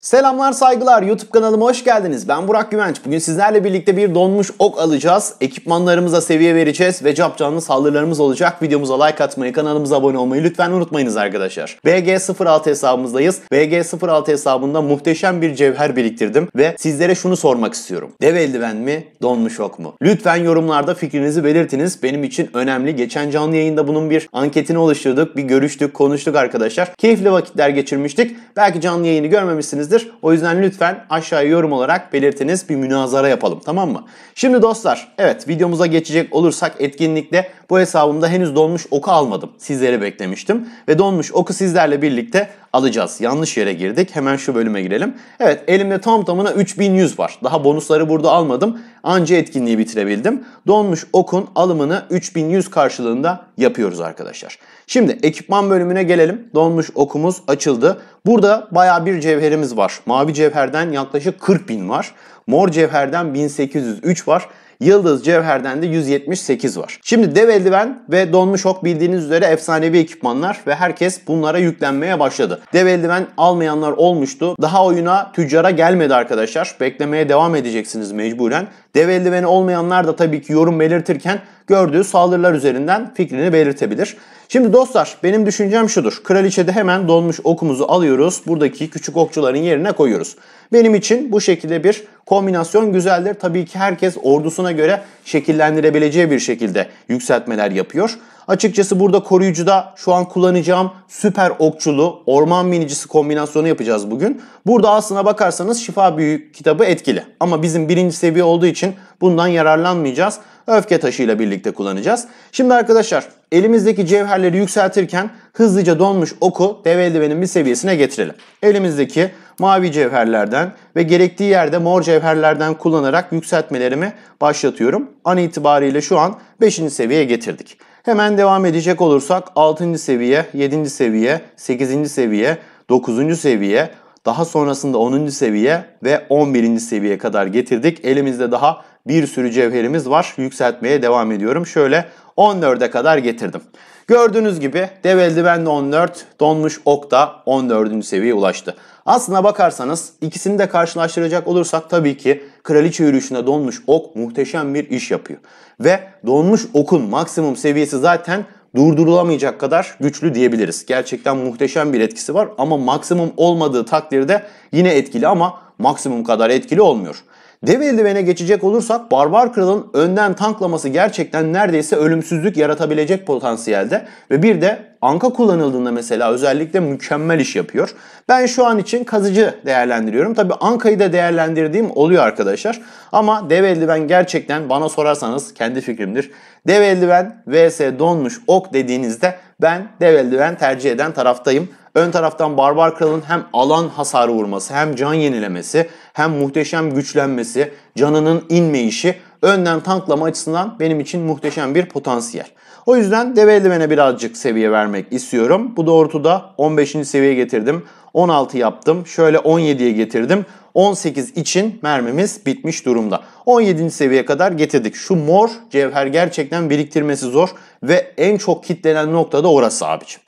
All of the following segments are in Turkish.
Selamlar saygılar YouTube kanalıma hoş geldiniz. Ben Burak Güvenç. Bugün sizlerle birlikte bir donmuş ok alacağız. Ekipmanlarımıza seviye vereceğiz ve cap canlı saldırılarımız olacak. Videomuza like atmayı, kanalımıza abone olmayı lütfen unutmayınız arkadaşlar. BG06 hesabımızdayız. BG06 hesabında muhteşem bir cevher biriktirdim ve sizlere şunu sormak istiyorum. Dev eldiven mi, donmuş ok mu? Lütfen yorumlarda fikrinizi belirtiniz. Benim için önemli. Geçen canlı yayında bunun bir anketini oluşturduk. Bir görüştük, konuştuk arkadaşlar. Keyifli vakitler geçirmiştik. Belki canlı yayını görmemişsiniz etmişsinizdir. O yüzden lütfen aşağıya yorum olarak belirtiniz bir münazara yapalım tamam mı? Şimdi dostlar evet videomuza geçecek olursak etkinlikte bu hesabımda henüz donmuş oku almadım. Sizleri beklemiştim ve donmuş oku sizlerle birlikte alacağız. Yanlış yere girdik. Hemen şu bölüme girelim. Evet elimde tam tamına 3100 var. Daha bonusları burada almadım. Anca etkinliği bitirebildim. Donmuş okun alımını 3100 karşılığında yapıyoruz arkadaşlar. Şimdi ekipman bölümüne gelelim. Donmuş okumuz açıldı. Burada baya bir cevherimiz var. Mavi cevherden yaklaşık 40 bin var. Mor cevherden 1803 var. Yıldız Cevher'den de 178 var. Şimdi dev eldiven ve donmuş ok bildiğiniz üzere efsanevi ekipmanlar ve herkes bunlara yüklenmeye başladı. Dev eldiven almayanlar olmuştu. Daha oyuna tüccara gelmedi arkadaşlar. Beklemeye devam edeceksiniz mecburen. Dev eldiveni olmayanlar da tabii ki yorum belirtirken gördüğü saldırılar üzerinden fikrini belirtebilir. Şimdi dostlar benim düşüncem şudur. Kraliçede hemen donmuş okumuzu alıyoruz. Buradaki küçük okçuların yerine koyuyoruz. Benim için bu şekilde bir kombinasyon güzeldir. Tabii ki herkes ordusuna göre şekillendirebileceği bir şekilde yükseltmeler yapıyor. Açıkçası burada koruyucuda şu an kullanacağım süper okçulu orman binicisi kombinasyonu yapacağız bugün. Burada aslına bakarsanız şifa büyük kitabı etkili. Ama bizim birinci seviye olduğu için bundan yararlanmayacağız. Öfke taşıyla birlikte kullanacağız. Şimdi arkadaşlar elimizdeki cevherleri yükseltirken hızlıca donmuş oku dev eldivenin bir seviyesine getirelim. Elimizdeki mavi cevherlerden ve gerektiği yerde mor cevherlerden kullanarak yükseltmelerimi başlatıyorum. An itibariyle şu an 5. seviyeye getirdik. Hemen devam edecek olursak 6. seviye, 7. seviye, 8. seviye, 9. seviye, daha sonrasında 10. seviye ve 11. seviyeye kadar getirdik. Elimizde daha bir sürü cevherimiz var. Yükseltmeye devam ediyorum. Şöyle 14'e kadar getirdim. Gördüğünüz gibi dev eldiven de 14, donmuş ok da 14. seviyeye ulaştı. Aslına bakarsanız ikisini de karşılaştıracak olursak tabii ki kraliçe yürüyüşünde donmuş ok muhteşem bir iş yapıyor. Ve donmuş okun maksimum seviyesi zaten durdurulamayacak kadar güçlü diyebiliriz. Gerçekten muhteşem bir etkisi var ama maksimum olmadığı takdirde yine etkili ama maksimum kadar etkili olmuyor. Dev eldivene geçecek olursak Barbar Kral'ın önden tanklaması gerçekten neredeyse ölümsüzlük yaratabilecek potansiyelde ve bir de anka kullanıldığında mesela özellikle mükemmel iş yapıyor. Ben şu an için kazıcı değerlendiriyorum. Tabi ankayı da değerlendirdiğim oluyor arkadaşlar. Ama dev eldiven gerçekten bana sorarsanız kendi fikrimdir. Dev eldiven vs donmuş ok dediğinizde ben dev eldiven tercih eden taraftayım. Ön taraftan Barbar Kral'ın hem alan hasarı vurması, hem can yenilemesi, hem muhteşem güçlenmesi, canının inmeyişi önden tanklama açısından benim için muhteşem bir potansiyel. O yüzden dev eldivene birazcık seviye vermek istiyorum. Bu doğrultuda 15. seviyeye getirdim. 16 yaptım. Şöyle 17'ye getirdim. 18 için mermimiz bitmiş durumda. 17. seviyeye kadar getirdik. Şu mor cevher gerçekten biriktirmesi zor ve en çok kitlenen nokta da orası abicim.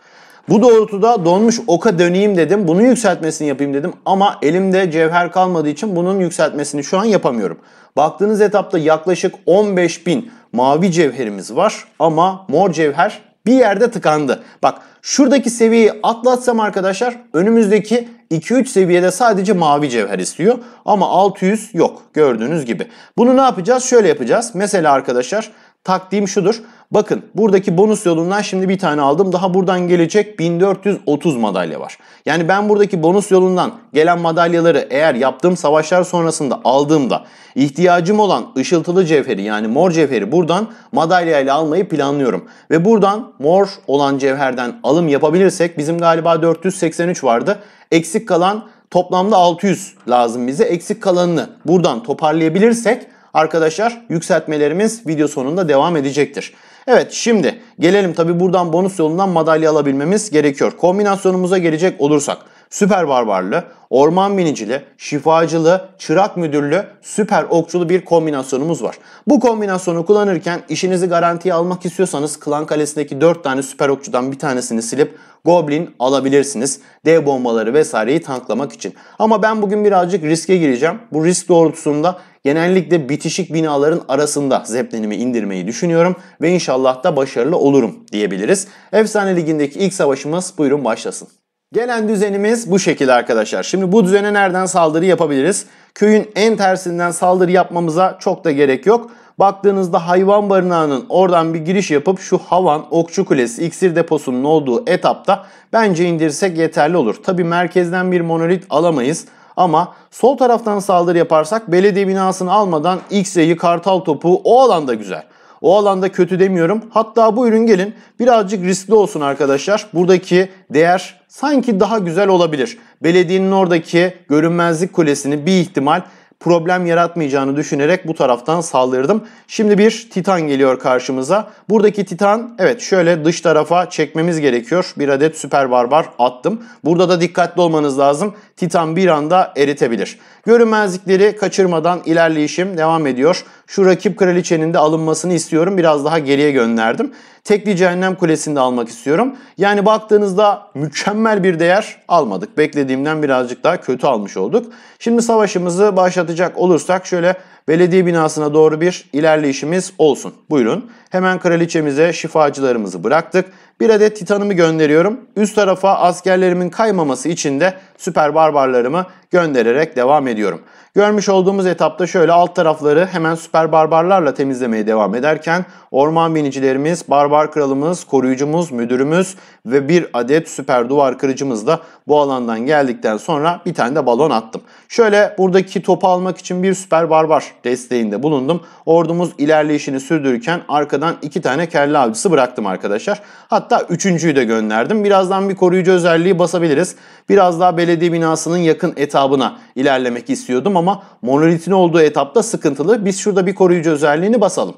Bu doğrultuda donmuş oka döneyim dedim. Bunu yükseltmesini yapayım dedim. Ama elimde cevher kalmadığı için bunun yükseltmesini şu an yapamıyorum. Baktığınız etapta yaklaşık 15 bin mavi cevherimiz var. Ama mor cevher bir yerde tıkandı. Bak şuradaki seviyeyi atlatsam arkadaşlar önümüzdeki 2-3 seviyede sadece mavi cevher istiyor ama 600 yok gördüğünüz gibi. Bunu ne yapacağız? Şöyle yapacağız. Mesela arkadaşlar Taktiğim şudur. Bakın buradaki bonus yolundan şimdi bir tane aldım. Daha buradan gelecek 1430 madalya var. Yani ben buradaki bonus yolundan gelen madalyaları eğer yaptığım savaşlar sonrasında aldığımda ihtiyacım olan ışıltılı cevheri yani mor cevheri buradan madalyayla almayı planlıyorum. Ve buradan mor olan cevherden alım yapabilirsek bizim galiba 483 vardı. Eksik kalan toplamda 600 lazım bize. Eksik kalanını buradan toparlayabilirsek arkadaşlar yükseltmelerimiz video sonunda devam edecektir. Evet şimdi gelelim tabi buradan bonus yolundan madalya alabilmemiz gerekiyor. Kombinasyonumuza gelecek olursak süper barbarlı, orman minicili, şifacılı, çırak müdürlü, süper okçulu bir kombinasyonumuz var. Bu kombinasyonu kullanırken işinizi garantiye almak istiyorsanız Klan Kalesi'ndeki 4 tane süper okçudan bir tanesini silip Goblin alabilirsiniz. Dev bombaları vesaireyi tanklamak için. Ama ben bugün birazcık riske gireceğim. Bu risk doğrultusunda genellikle bitişik binaların arasında Zeppelin'imi indirmeyi düşünüyorum ve inşallah da başarılı olurum diyebiliriz. Efsane Ligi'ndeki ilk savaşımız buyurun başlasın. Gelen düzenimiz bu şekilde arkadaşlar. Şimdi bu düzene nereden saldırı yapabiliriz? Köyün en tersinden saldırı yapmamıza çok da gerek yok. Baktığınızda hayvan barınağının oradan bir giriş yapıp şu Havan, Okçu Kulesi, iksir deposunun olduğu etapta bence indirsek yeterli olur. Tabi merkezden bir monolit alamayız ama sol taraftan saldırı yaparsak belediye binasını almadan X X'e'yi, kartal topu o alanda güzel. O alanda kötü demiyorum. Hatta bu ürün gelin birazcık riskli olsun arkadaşlar. Buradaki değer sanki daha güzel olabilir. Belediyenin oradaki görünmezlik kulesini bir ihtimal problem yaratmayacağını düşünerek bu taraftan saldırdım. Şimdi bir Titan geliyor karşımıza. Buradaki Titan evet şöyle dış tarafa çekmemiz gerekiyor. Bir adet süper barbar attım. Burada da dikkatli olmanız lazım. Titan bir anda eritebilir. Görünmezlikleri kaçırmadan ilerleyişim devam ediyor şu rakip kraliçenin de alınmasını istiyorum. Biraz daha geriye gönderdim. Tekli cehennem kulesini de almak istiyorum. Yani baktığınızda mükemmel bir değer almadık. Beklediğimden birazcık daha kötü almış olduk. Şimdi savaşımızı başlatacak olursak şöyle belediye binasına doğru bir ilerleyişimiz olsun. Buyurun. Hemen kraliçemize şifacılarımızı bıraktık. Bir adet titanımı gönderiyorum. Üst tarafa askerlerimin kaymaması için de süper barbarlarımı göndererek devam ediyorum. Görmüş olduğumuz etapta şöyle alt tarafları hemen süper barbarlarla temizlemeye devam ederken orman binicilerimiz, barbar kralımız, koruyucumuz, müdürümüz ve bir adet süper duvar kırıcımız da bu alandan geldikten sonra bir tane de balon attım. Şöyle buradaki topu almak için bir süper barbar desteğinde bulundum. Ordumuz ilerleyişini sürdürürken arkadan iki tane kelle avcısı bıraktım arkadaşlar. Hatta üçüncüyü de gönderdim. Birazdan bir koruyucu özelliği basabiliriz. Biraz daha belediye binasının yakın etabına ilerlemek istiyordum ama monolitin olduğu etapta sıkıntılı. Biz şurada bir koruyucu özelliğini basalım.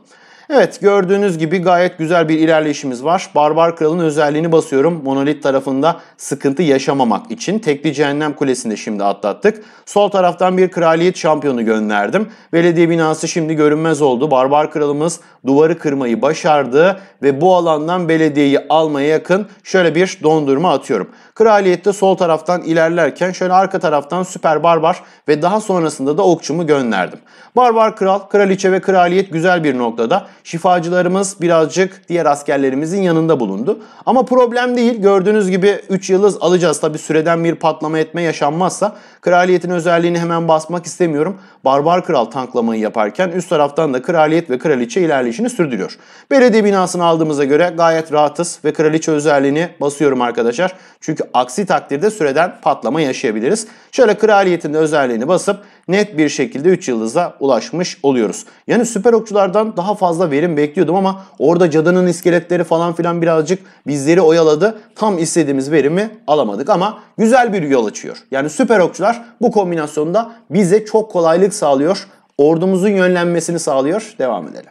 Evet gördüğünüz gibi gayet güzel bir ilerleyişimiz var. Barbar Kral'ın özelliğini basıyorum. Monolit tarafında sıkıntı yaşamamak için. Tekli Cehennem Kulesi'nde şimdi atlattık. Sol taraftan bir kraliyet şampiyonu gönderdim. Belediye binası şimdi görünmez oldu. Barbar Kral'ımız duvarı kırmayı başardı ve bu alandan belediyeyi almaya yakın şöyle bir dondurma atıyorum. Kraliyette sol taraftan ilerlerken şöyle arka taraftan Süper Barbar ve daha sonrasında da okçumu gönderdim. Barbar Kral, Kraliçe ve Kraliyet güzel bir noktada. Şifacılarımız birazcık diğer askerlerimizin yanında bulundu. Ama problem değil. Gördüğünüz gibi 3 yıldız alacağız. Tabi süreden bir patlama etme yaşanmazsa. Kraliyetin özelliğini hemen basmak istemiyorum. Barbar Kral tanklamayı yaparken üst taraftan da kraliyet ve kraliçe ilerleyişini sürdürüyor. Belediye binasını aldığımıza göre gayet rahatız ve kraliçe özelliğini basıyorum arkadaşlar. Çünkü aksi takdirde süreden patlama yaşayabiliriz. Şöyle kraliyetin de özelliğini basıp net bir şekilde 3 yıldıza ulaşmış oluyoruz. Yani süper okçulardan daha fazla verim bekliyordum ama orada cadının iskeletleri falan filan birazcık bizleri oyaladı. Tam istediğimiz verimi alamadık ama güzel bir yol açıyor. Yani süper okçular bu kombinasyonda bize çok kolaylık sağlıyor. Ordumuzun yönlenmesini sağlıyor. Devam edelim.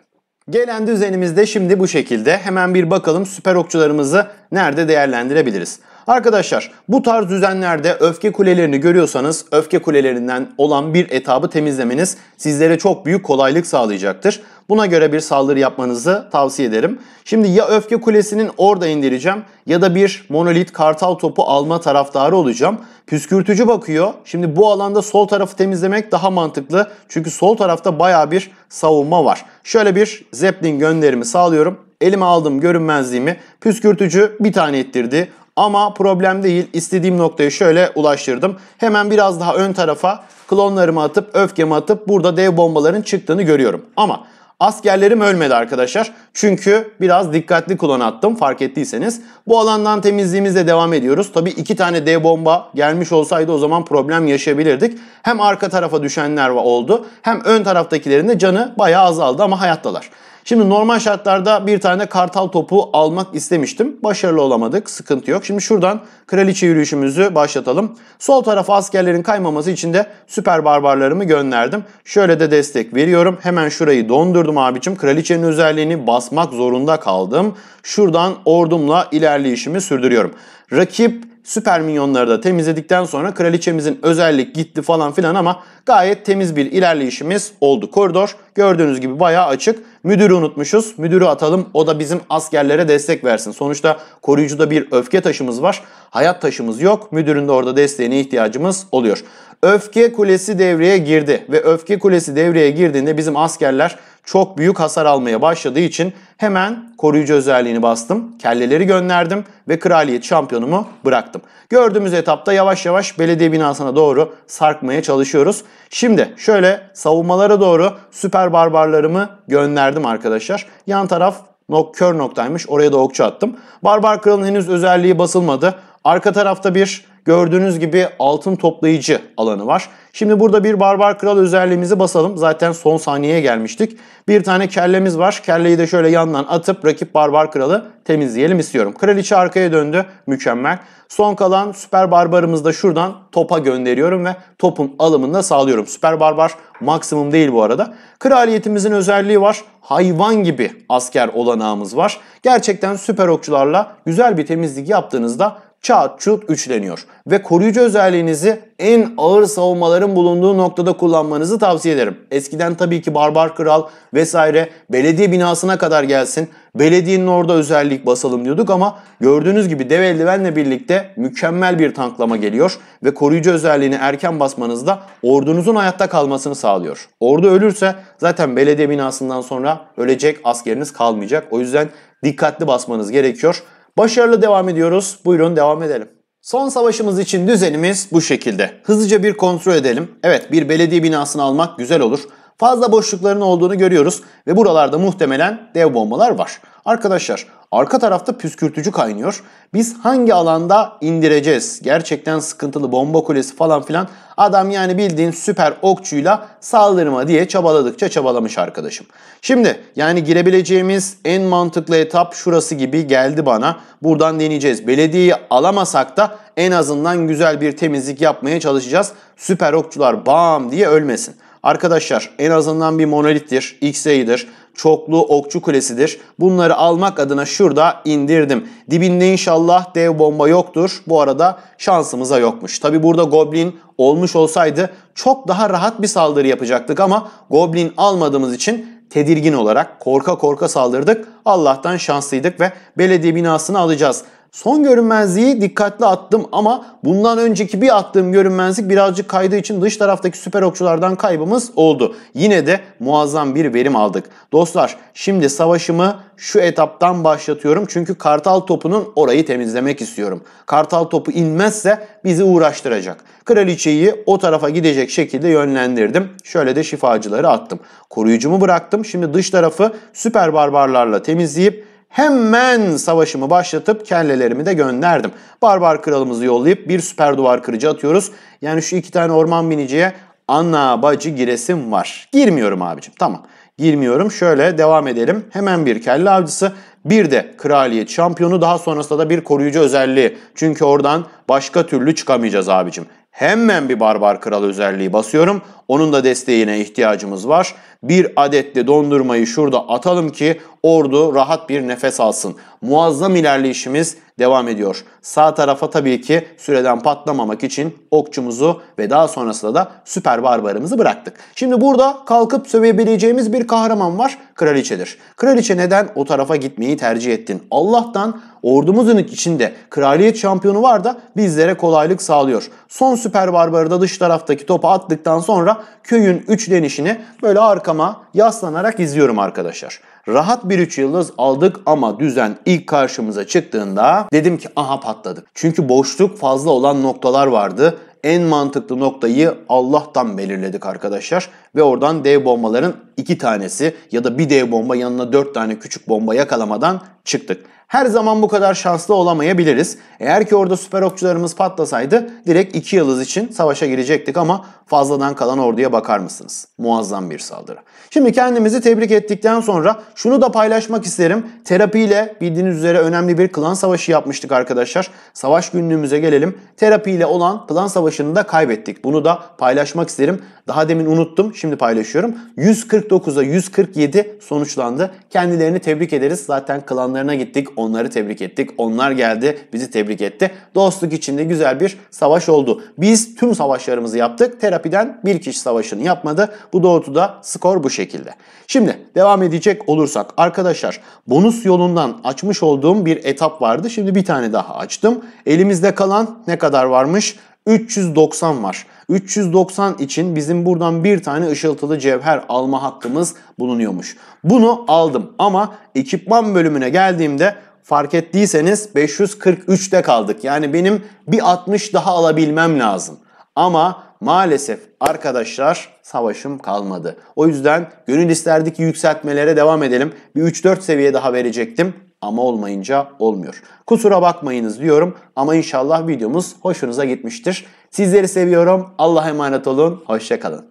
Gelen düzenimizde şimdi bu şekilde. Hemen bir bakalım süper okçularımızı nerede değerlendirebiliriz. Arkadaşlar bu tarz düzenlerde öfke kulelerini görüyorsanız öfke kulelerinden olan bir etabı temizlemeniz sizlere çok büyük kolaylık sağlayacaktır. Buna göre bir saldırı yapmanızı tavsiye ederim. Şimdi ya öfke kulesinin orada indireceğim ya da bir monolit kartal topu alma taraftarı olacağım. Püskürtücü bakıyor. Şimdi bu alanda sol tarafı temizlemek daha mantıklı. Çünkü sol tarafta baya bir savunma var. Şöyle bir zeplin gönderimi sağlıyorum. Elime aldım görünmezliğimi. Püskürtücü bir tane ettirdi. Ama problem değil. İstediğim noktaya şöyle ulaştırdım. Hemen biraz daha ön tarafa klonlarımı atıp öfkemi atıp burada dev bombaların çıktığını görüyorum. Ama Askerlerim ölmedi arkadaşlar. Çünkü biraz dikkatli klon attım fark ettiyseniz. Bu alandan temizliğimizle devam ediyoruz. Tabii iki tane D bomba gelmiş olsaydı o zaman problem yaşayabilirdik. Hem arka tarafa düşenler oldu hem ön taraftakilerin de canı bayağı azaldı ama hayattalar. Şimdi normal şartlarda bir tane kartal topu almak istemiştim. Başarılı olamadık. Sıkıntı yok. Şimdi şuradan kraliçe yürüyüşümüzü başlatalım. Sol tarafa askerlerin kaymaması için de süper barbarlarımı gönderdim. Şöyle de destek veriyorum. Hemen şurayı dondurdum abicim. Kraliçenin özelliğini basmak zorunda kaldım. Şuradan ordumla ilerleyişimi sürdürüyorum. Rakip süper minyonları da temizledikten sonra kraliçemizin özellik gitti falan filan ama gayet temiz bir ilerleyişimiz oldu. Koridor gördüğünüz gibi bayağı açık. Müdürü unutmuşuz. Müdürü atalım. O da bizim askerlere destek versin. Sonuçta koruyucuda bir öfke taşımız var. Hayat taşımız yok. Müdürün de orada desteğine ihtiyacımız oluyor. Öfke kulesi devreye girdi ve öfke kulesi devreye girdiğinde bizim askerler çok büyük hasar almaya başladığı için hemen koruyucu özelliğini bastım. Kelleleri gönderdim ve kraliyet şampiyonumu bıraktım. Gördüğümüz etapta yavaş yavaş belediye binasına doğru sarkmaya çalışıyoruz. Şimdi şöyle savunmalara doğru süper barbarlarımı gönderdim arkadaşlar. Yan taraf nok kör noktaymış. Oraya da okçu attım. Barbar Kral'ın henüz özelliği basılmadı. Arka tarafta bir Gördüğünüz gibi altın toplayıcı alanı var. Şimdi burada bir barbar kral özelliğimizi basalım. Zaten son saniyeye gelmiştik. Bir tane kellemiz var. Kelleyi de şöyle yandan atıp rakip barbar kralı temizleyelim istiyorum. Kraliçe arkaya döndü. Mükemmel. Son kalan süper barbarımızı da şuradan topa gönderiyorum ve topun alımını da sağlıyorum. Süper barbar maksimum değil bu arada. Kraliyetimizin özelliği var. Hayvan gibi asker olanağımız var. Gerçekten süper okçularla güzel bir temizlik yaptığınızda Çat çut üçleniyor ve koruyucu özelliğinizi en ağır savunmaların bulunduğu noktada kullanmanızı tavsiye ederim. Eskiden tabii ki barbar kral vesaire belediye binasına kadar gelsin. Belediyenin orada özellik basalım diyorduk ama gördüğünüz gibi dev eldivenle birlikte mükemmel bir tanklama geliyor ve koruyucu özelliğini erken basmanız da ordunuzun hayatta kalmasını sağlıyor. Ordu ölürse zaten belediye binasından sonra ölecek askeriniz kalmayacak. O yüzden dikkatli basmanız gerekiyor. Başarılı devam ediyoruz. Buyurun devam edelim. Son savaşımız için düzenimiz bu şekilde. Hızlıca bir kontrol edelim. Evet bir belediye binasını almak güzel olur fazla boşlukların olduğunu görüyoruz ve buralarda muhtemelen dev bombalar var. Arkadaşlar arka tarafta püskürtücü kaynıyor. Biz hangi alanda indireceğiz? Gerçekten sıkıntılı bomba kulesi falan filan. Adam yani bildiğin süper okçuyla saldırma diye çabaladıkça çabalamış arkadaşım. Şimdi yani girebileceğimiz en mantıklı etap şurası gibi geldi bana. Buradan deneyeceğiz. Belediyeyi alamasak da en azından güzel bir temizlik yapmaya çalışacağız. Süper okçular bam diye ölmesin. Arkadaşlar en azından bir monolittir, xA'dir, çoklu okçu kulesidir. Bunları almak adına şurada indirdim. Dibinde inşallah dev bomba yoktur. Bu arada şansımıza yokmuş. Tabi burada Goblin olmuş olsaydı çok daha rahat bir saldırı yapacaktık ama Goblin almadığımız için tedirgin olarak korka korka saldırdık. Allah'tan şanslıydık ve belediye binasını alacağız. Son görünmezliği dikkatli attım ama bundan önceki bir attığım görünmezlik birazcık kaydığı için dış taraftaki süper okçulardan kaybımız oldu. Yine de muazzam bir verim aldık. Dostlar şimdi savaşımı şu etaptan başlatıyorum. Çünkü kartal topunun orayı temizlemek istiyorum. Kartal topu inmezse bizi uğraştıracak. Kraliçeyi o tarafa gidecek şekilde yönlendirdim. Şöyle de şifacıları attım. Koruyucumu bıraktım. Şimdi dış tarafı süper barbarlarla temizleyip hemen savaşımı başlatıp kellelerimi de gönderdim. Barbar kralımızı yollayıp bir süper duvar kırıcı atıyoruz. Yani şu iki tane orman biniciye ana bacı giresim var. Girmiyorum abicim tamam. Girmiyorum şöyle devam edelim. Hemen bir kelle avcısı bir de kraliyet şampiyonu daha sonrasında da bir koruyucu özelliği. Çünkü oradan başka türlü çıkamayacağız abicim. Hemen bir barbar kral özelliği basıyorum. Onun da desteğine ihtiyacımız var. Bir adet de dondurmayı şurada atalım ki ordu rahat bir nefes alsın. Muazzam ilerleyişimiz devam ediyor. Sağ tarafa tabii ki süreden patlamamak için okçumuzu ve daha sonrasında da süper barbarımızı bıraktık. Şimdi burada kalkıp sövebileceğimiz bir kahraman var. Kraliçedir. Kraliçe neden o tarafa gitmeyi tercih ettin? Allah'tan ordumuzun içinde kraliyet şampiyonu var da bizlere kolaylık sağlıyor. Son süper barbarı da dış taraftaki topa attıktan sonra köyün üçlenişini böyle arkama yaslanarak izliyorum arkadaşlar. Rahat bir 3 yıldız aldık ama düzen ilk karşımıza çıktığında dedim ki aha patladık. Çünkü boşluk fazla olan noktalar vardı en mantıklı noktayı Allah'tan belirledik arkadaşlar. Ve oradan dev bombaların iki tanesi ya da bir dev bomba yanına dört tane küçük bomba yakalamadan çıktık. Her zaman bu kadar şanslı olamayabiliriz. Eğer ki orada süper okçularımız patlasaydı direkt 2 yıldız için savaşa girecektik ama fazladan kalan orduya bakar mısınız? Muazzam bir saldırı. Şimdi kendimizi tebrik ettikten sonra şunu da paylaşmak isterim. Terapiyle bildiğiniz üzere önemli bir klan savaşı yapmıştık arkadaşlar. Savaş günlüğümüze gelelim. Terapiyle olan klan savaşını da kaybettik. Bunu da paylaşmak isterim. Daha demin unuttum. Şimdi paylaşıyorum. 149'a 147 sonuçlandı. Kendilerini tebrik ederiz. Zaten klan yanlarına gittik, onları tebrik ettik. Onlar geldi, bizi tebrik etti. Dostluk içinde güzel bir savaş oldu. Biz tüm savaşlarımızı yaptık. Terapiden bir kişi savaşını yapmadı. Bu doğrultuda skor bu şekilde. Şimdi devam edecek olursak arkadaşlar bonus yolundan açmış olduğum bir etap vardı. Şimdi bir tane daha açtım. Elimizde kalan ne kadar varmış? 390 var. 390 için bizim buradan bir tane ışıltılı cevher alma hakkımız bulunuyormuş. Bunu aldım ama ekipman bölümüne geldiğimde fark ettiyseniz 543'te kaldık. Yani benim bir 60 daha alabilmem lazım. Ama maalesef arkadaşlar savaşım kalmadı. O yüzden gönül isterdik yükseltmelere devam edelim. Bir 3-4 seviye daha verecektim ama olmayınca olmuyor. Kusura bakmayınız diyorum ama inşallah videomuz hoşunuza gitmiştir. Sizleri seviyorum. Allah'a emanet olun. Hoşçakalın.